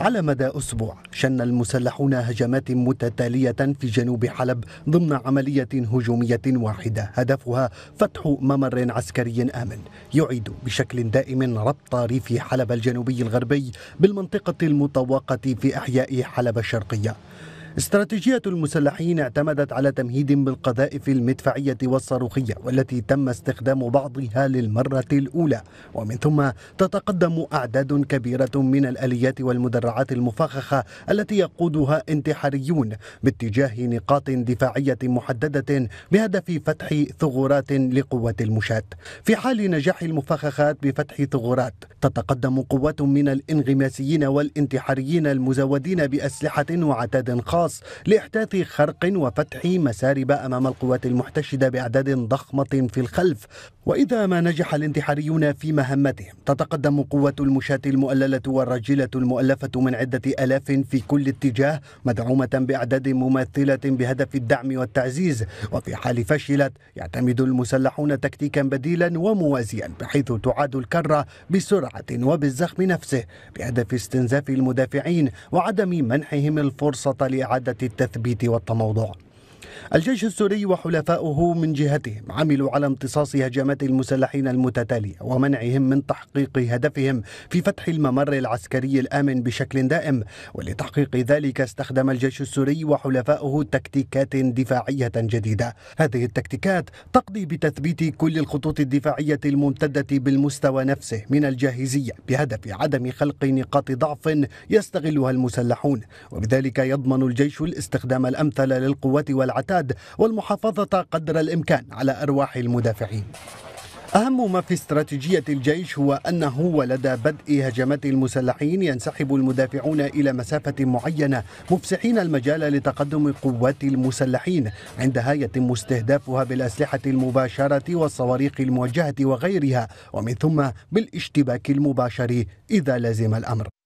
على مدى أسبوع شن المسلحون هجمات متتالية في جنوب حلب ضمن عملية هجومية واحدة هدفها فتح ممر عسكري آمن يعيد بشكل دائم ربط ريف حلب الجنوبي الغربي بالمنطقة المطوقة في أحياء حلب الشرقية استراتيجية المسلحين اعتمدت على تمهيد بالقذائف المدفعية والصاروخية والتي تم استخدام بعضها للمرة الأولى ومن ثم تتقدم أعداد كبيرة من الآليات والمدرعات المفخخة التي يقودها انتحاريون باتجاه نقاط دفاعية محددة بهدف فتح ثغرات لقوة المشاة في حال نجاح المفخخات بفتح ثغرات تتقدم قوات من الانغماسيين والانتحاريين المزودين بأسلحة وعتاد خاص الخاص لإحداث خرق وفتح مسارب أمام القوات المحتشدة بأعداد ضخمة في الخلف وإذا ما نجح الانتحاريون في مهمتهم تتقدم قوة المشاة المؤللة والرجلة المؤلفة من عدة ألاف في كل اتجاه مدعومة بأعداد مماثلة بهدف الدعم والتعزيز وفي حال فشلت يعتمد المسلحون تكتيكا بديلا وموازيا بحيث تعاد الكرة بسرعة وبالزخم نفسه بهدف استنزاف المدافعين وعدم منحهم الفرصة لإعادة إعادة التثبيت والتموضع الجيش السوري وحلفاؤه من جهتهم عملوا على امتصاص هجمات المسلحين المتتالية ومنعهم من تحقيق هدفهم في فتح الممر العسكري الآمن بشكل دائم ولتحقيق ذلك استخدم الجيش السوري وحلفاؤه تكتيكات دفاعية جديدة هذه التكتيكات تقضي بتثبيت كل الخطوط الدفاعية الممتدة بالمستوى نفسه من الجاهزية بهدف عدم خلق نقاط ضعف يستغلها المسلحون وبذلك يضمن الجيش الاستخدام الأمثل للقوات والعتاد الفساد والمحافظة قدر الإمكان على أرواح المدافعين أهم ما في استراتيجية الجيش هو أنه ولدى بدء هجمات المسلحين ينسحب المدافعون إلى مسافة معينة مفسحين المجال لتقدم قوات المسلحين عندها يتم استهدافها بالأسلحة المباشرة والصواريخ الموجهة وغيرها ومن ثم بالاشتباك المباشر إذا لزم الأمر